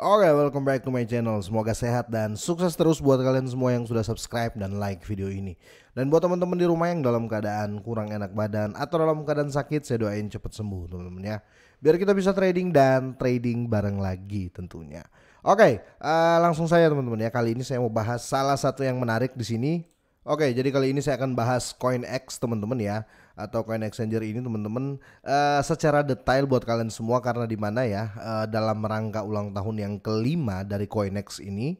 Oke, welcome back to my channel. Semoga sehat dan sukses terus buat kalian semua yang sudah subscribe dan like video ini. Dan buat teman-teman di rumah yang dalam keadaan kurang enak badan atau dalam keadaan sakit, saya doain cepat sembuh teman-teman ya. Biar kita bisa trading dan trading bareng lagi tentunya. Oke, okay, uh, eh, langsung saya teman-teman ya. Kali ini saya mau bahas salah satu yang menarik di sini Oke, jadi kali ini saya akan bahas CoinEx teman-teman ya atau Coin Exchanger ini teman-teman uh, secara detail buat kalian semua karena di mana ya uh, dalam rangka ulang tahun yang kelima dari CoinEx ini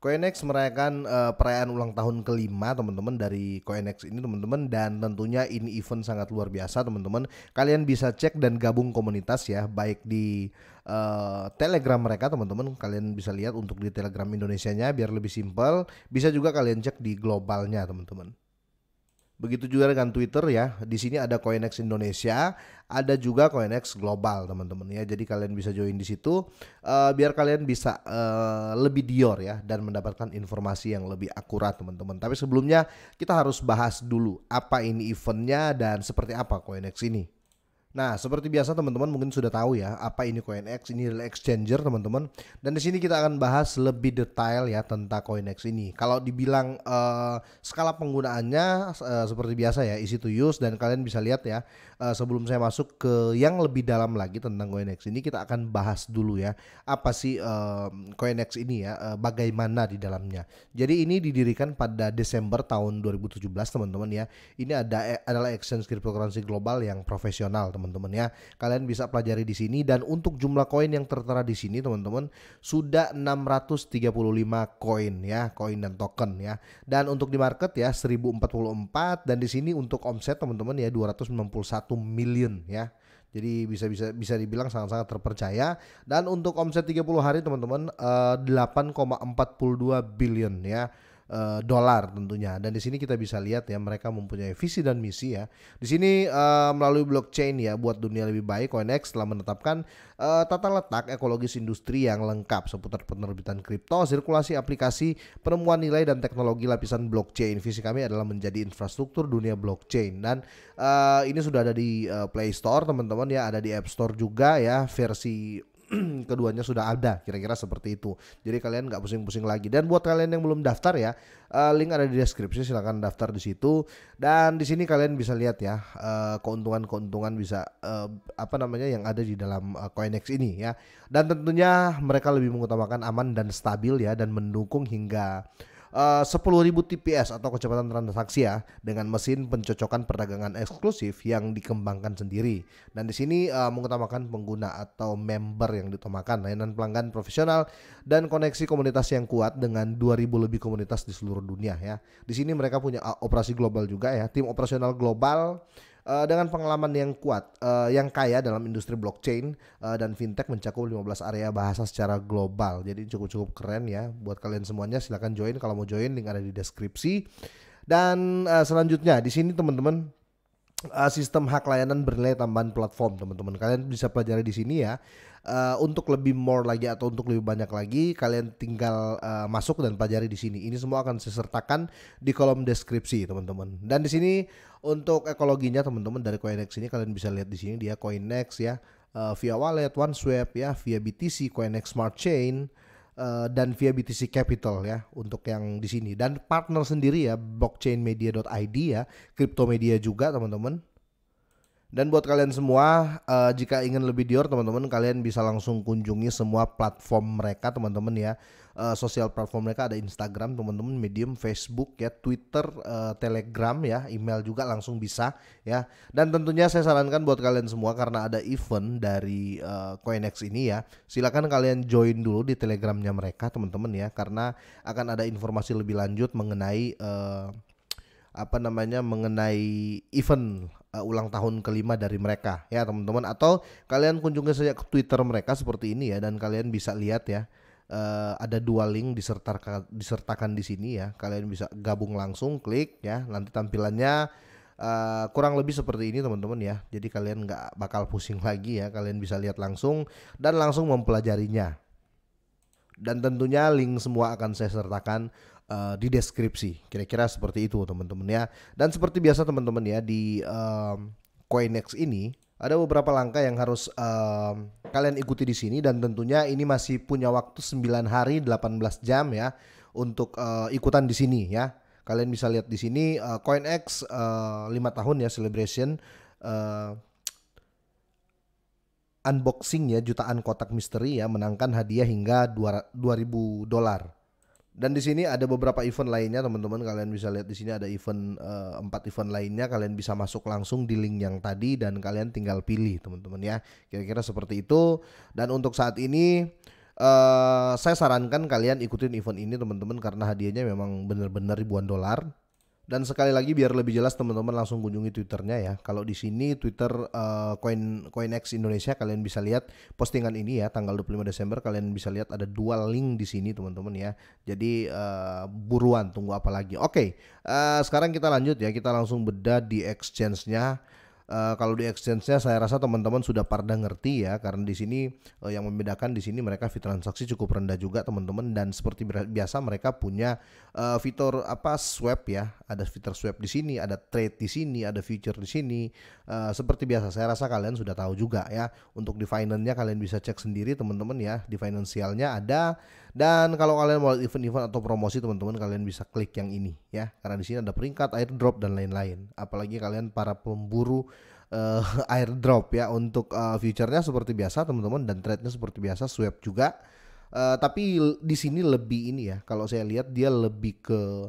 CoinEx merayakan uh, perayaan ulang tahun kelima teman-teman dari CoinEx ini teman-teman dan tentunya ini event sangat luar biasa teman-teman. Kalian bisa cek dan gabung komunitas ya baik di Eh, Telegram mereka teman-teman kalian bisa lihat untuk di Telegram Indonesia nya biar lebih simpel bisa juga kalian cek di globalnya teman-teman Begitu juga dengan Twitter ya. Di sini ada Coinex Indonesia, ada juga Coinex Global teman-teman ya. Jadi kalian bisa join di situ uh, biar kalian bisa uh, lebih dior ya dan mendapatkan informasi yang lebih akurat teman-teman. Tapi sebelumnya kita harus bahas dulu apa ini eventnya dan seperti apa Coinex ini. Nah, seperti biasa teman-teman mungkin sudah tahu ya apa ini CoinEx, ini adalah exchanger teman-teman. Dan di sini kita akan bahas lebih detail ya tentang CoinEx ini. Kalau dibilang uh, skala penggunaannya uh, seperti biasa ya easy to use dan kalian bisa lihat ya uh, sebelum saya masuk ke yang lebih dalam lagi tentang CoinEx ini kita akan bahas dulu ya apa sih uh, CoinEx ini ya uh, bagaimana di dalamnya. Jadi ini didirikan pada Desember tahun 2017 teman-teman ya. Ini ada adalah exchange cryptocurrency global yang profesional teman-teman teman-teman ya. Kalian bisa pelajari di sini dan untuk jumlah koin yang tertera di sini teman-teman sudah 635 koin ya, koin dan token ya. Dan untuk di market ya 1044 dan di sini untuk omset teman-teman ya 291 million ya. Jadi bisa bisa bisa dibilang sangat-sangat terpercaya dan untuk omset 30 hari teman-teman 8,42 eh, billion ya. Eh, dolar tentunya. Dan di sini kita bisa lihat ya mereka mempunyai visi dan misi ya. Di sini uh, melalui blockchain ya buat dunia lebih baik CoinEx telah menetapkan uh, tata letak ekologis industri yang lengkap seputar penerbitan kripto, sirkulasi aplikasi, penemuan nilai dan teknologi lapisan blockchain. Visi kami adalah menjadi infrastruktur dunia blockchain dan uh, ini sudah ada di uh, Play Store teman-teman ya, ada di App Store juga ya versi keduanya sudah ada kira-kira seperti itu jadi kalian nggak pusing-pusing lagi dan buat kalian yang belum daftar ya eh, link ada di deskripsi silahkan daftar di situ dan di sini kalian bisa lihat ya eh, keuntungan-keuntungan bisa eh, apa namanya yang ada di dalam uh, Coinex ini ya dan tentunya mereka lebih mengutamakan aman dan stabil ya dan mendukung hingga uh, 10.000 TPS atau kecepatan transaksi ya dengan mesin pencocokan perdagangan eksklusif yang dikembangkan sendiri. Dan di sini uh, mengutamakan pengguna atau member yang ditomakan, layanan pelanggan profesional dan koneksi komunitas yang kuat dengan 2.000 lebih komunitas di seluruh dunia ya. Di sini mereka punya eh, operasi global juga ya, tim operasional global uh, dengan pengalaman yang kuat, uh, yang kaya dalam industri blockchain uh, dan fintech mencakup 15 area bahasa secara global. Jadi cukup-cukup keren ya buat kalian semuanya. Silahkan join kalau mau join link ada di deskripsi. Dan uh, selanjutnya di sini teman-teman uh, sistem hak layanan bernilai tambahan platform teman-teman kalian bisa pelajari di sini ya uh, untuk lebih more lagi atau untuk lebih banyak lagi kalian tinggal uh, masuk dan pelajari di sini. Ini semua akan saya sertakan di kolom deskripsi teman-teman. Dan di sini untuk ekologinya teman-teman dari Coinex ini kalian bisa lihat di sini dia Coinex ya uh, via wallet, OneSwap ya, via BTC, Coinex Smart Chain uh, dan via BTC Capital ya untuk yang di sini dan partner sendiri ya blockchainmedia.id ya, Media juga teman-teman dan buat kalian semua, uh, jika ingin lebih Dior, teman-teman, kalian bisa langsung kunjungi semua platform mereka, teman-teman ya. Uh, sosial platform mereka ada Instagram, teman-teman, Medium, Facebook ya, Twitter, uh, Telegram ya, email juga langsung bisa ya. Dan tentunya saya sarankan buat kalian semua karena ada event dari uh, Coinex ini ya, silakan kalian join dulu di Telegramnya mereka, teman-teman ya, karena akan ada informasi lebih lanjut mengenai uh, apa namanya mengenai event uh, ulang tahun kelima dari mereka ya teman-teman atau kalian kunjungi saja ke Twitter mereka seperti ini ya dan kalian bisa lihat ya uh, ada dua link disertakan disertakan di sini ya kalian bisa gabung langsung klik ya nanti tampilannya Uh, kurang lebih seperti ini teman-teman ya jadi kalian nggak bakal pusing lagi ya kalian bisa lihat langsung dan langsung mempelajarinya dan tentunya link semua akan saya sertakan uh, eh, di deskripsi. Kira-kira seperti itu teman-teman ya. Dan seperti biasa teman-teman ya di um, Coinex ini ada beberapa langkah yang harus um, kalian ikuti di sini dan tentunya ini masih punya waktu 9 hari 18 jam ya untuk uh, ikutan di sini ya. Kalian bisa lihat di sini uh, eh, CoinX uh, 5 tahun ya celebration uh, unboxing ya jutaan kotak misteri ya menangkan hadiah hingga 2000 dolar dan di sini ada beberapa event lainnya teman-teman kalian bisa lihat di sini ada event eh, empat uh, event lainnya kalian bisa masuk langsung di link yang tadi dan kalian tinggal pilih teman-teman ya kira-kira seperti itu dan untuk saat ini uh, saya sarankan kalian ikutin event ini teman-teman karena hadiahnya memang benar-benar ribuan dolar dan sekali lagi biar lebih jelas teman-teman langsung kunjungi twitternya ya. Kalau di sini Twitter uh, Coin CoinX Indonesia kalian bisa lihat postingan ini ya tanggal 25 Desember kalian bisa lihat ada dua link di sini teman-teman ya. Jadi uh, buruan tunggu apa lagi. Oke, okay, uh, eh, sekarang kita lanjut ya. Kita langsung bedah di exchange-nya. Eh, kalau di exchange-nya saya rasa teman-teman sudah pada ngerti ya karena di sini uh, yang membedakan di sini mereka fee transaksi cukup rendah juga teman-teman dan seperti biasa mereka punya uh, fitur apa swap ya ada fitur swap di sini ada trade di sini ada future di sini uh, seperti biasa saya rasa kalian sudah tahu juga ya untuk di finance-nya kalian bisa cek sendiri teman-teman ya di finansialnya ada dan kalau kalian mau event-event atau promosi teman-teman kalian bisa klik yang ini ya karena di sini ada peringkat airdrop dan lain-lain apalagi kalian para pemburu Eh, uh, airdrop ya untuk uh, future-nya seperti biasa teman-teman dan trade-nya seperti biasa swap juga. Uh, tapi di sini lebih ini ya kalau saya lihat dia lebih ke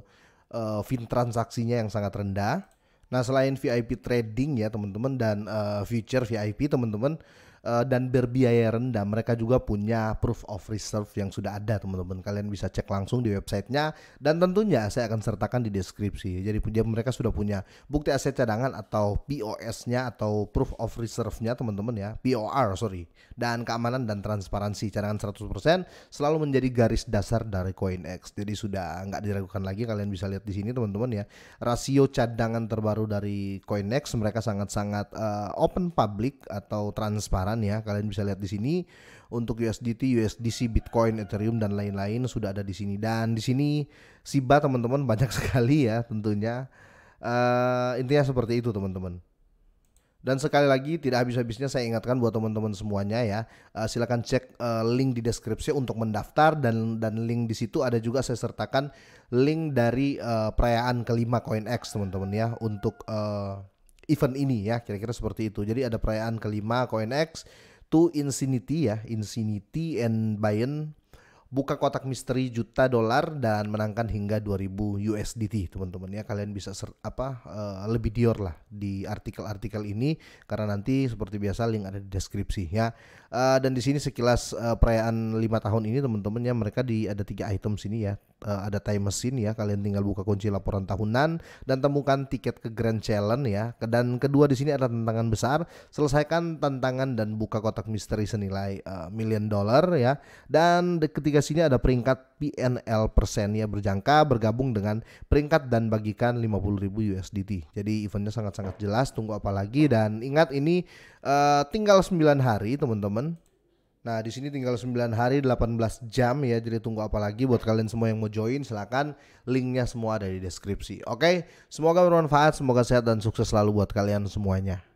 uh, fin transaksinya yang sangat rendah. Nah, selain VIP trading ya teman-teman dan uh, future VIP teman-teman Eh, dan berbiaya rendah. Mereka juga punya proof of reserve yang sudah ada teman-teman. Kalian bisa cek langsung di websitenya dan tentunya saya akan sertakan di deskripsi. Jadi punya mereka sudah punya bukti aset cadangan atau POS-nya atau proof of reserve-nya teman-teman ya, POR sorry. Dan keamanan dan transparansi cadangan 100% selalu menjadi garis dasar dari CoinEx. Jadi sudah nggak diragukan lagi kalian bisa lihat di sini teman-teman ya. Rasio cadangan terbaru dari CoinEx mereka sangat-sangat uh, open public atau transparan ya kalian bisa lihat di sini untuk USDT, USDC, Bitcoin, Ethereum dan lain-lain sudah ada di sini dan di sini Siba teman-teman banyak sekali ya tentunya uh, intinya seperti itu teman-teman. Dan sekali lagi tidak habis-habisnya saya ingatkan buat teman-teman semuanya ya, uh, silakan cek uh, link di deskripsi untuk mendaftar dan dan link di situ ada juga saya sertakan link dari uh, perayaan kelima CoinX teman-teman ya untuk uh, event ini ya kira-kira seperti itu jadi ada perayaan kelima CoinX to Infinity ya Infinity and Bayern buka kotak misteri juta dolar dan menangkan hingga 2000 USDT teman-teman ya kalian bisa ser, apa uh, lebih dior lah di artikel-artikel ini karena nanti seperti biasa link ada di deskripsi ya uh, dan di sini sekilas uh, perayaan lima tahun ini teman-teman ya mereka di ada tiga item sini ya uh, ada time machine ya kalian tinggal buka kunci laporan tahunan dan temukan tiket ke Grand Challenge ya dan kedua di sini ada tantangan besar selesaikan tantangan dan buka kotak misteri senilai uh, million dollar ya dan ketiga di sini ada peringkat PNL ya berjangka bergabung dengan peringkat dan bagikan 50.000 USDT. Jadi eventnya sangat-sangat jelas, tunggu apa lagi dan ingat ini uh, tinggal 9 hari teman-teman. Nah, di sini tinggal 9 hari 18 jam ya. Jadi tunggu apa lagi buat kalian semua yang mau join silakan linknya semua ada di deskripsi. Oke, semoga bermanfaat, semoga sehat dan sukses selalu buat kalian semuanya.